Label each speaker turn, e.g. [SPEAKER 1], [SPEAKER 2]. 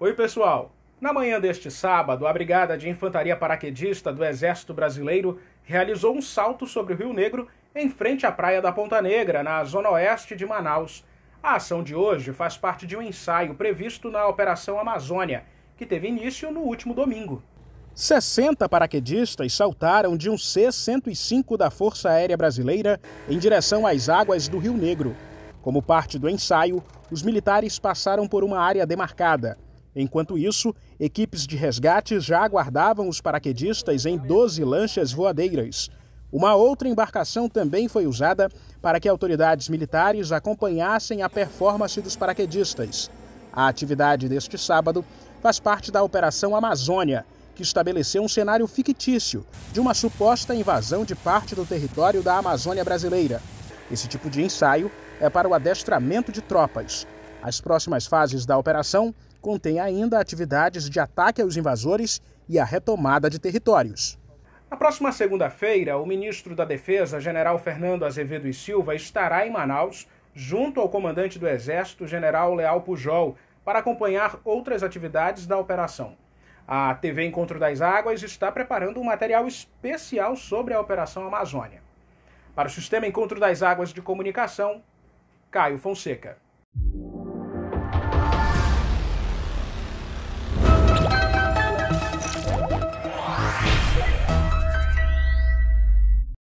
[SPEAKER 1] Oi, pessoal! Na manhã deste sábado, a Brigada de Infantaria Paraquedista do Exército Brasileiro realizou um salto sobre o Rio Negro em frente à Praia da Ponta Negra, na zona oeste de Manaus. A ação de hoje faz parte de um ensaio previsto na Operação Amazônia, que teve início no último domingo. 60 paraquedistas saltaram de um C-105 da Força Aérea Brasileira em direção às águas do Rio Negro. Como parte do ensaio, os militares passaram por uma área demarcada. Enquanto isso, equipes de resgate já aguardavam os paraquedistas em 12 lanchas voadeiras. Uma outra embarcação também foi usada para que autoridades militares acompanhassem a performance dos paraquedistas. A atividade deste sábado faz parte da Operação Amazônia, que estabeleceu um cenário fictício de uma suposta invasão de parte do território da Amazônia brasileira. Esse tipo de ensaio é para o adestramento de tropas. As próximas fases da operação contém ainda atividades de ataque aos invasores e a retomada de territórios. Na próxima segunda-feira, o ministro da Defesa, general Fernando Azevedo e Silva, estará em Manaus, junto ao comandante do Exército, general Leal Pujol, para acompanhar outras atividades da operação. A TV Encontro das Águas está preparando um material especial sobre a Operação Amazônia. Para o Sistema Encontro das Águas de Comunicação, Caio Fonseca.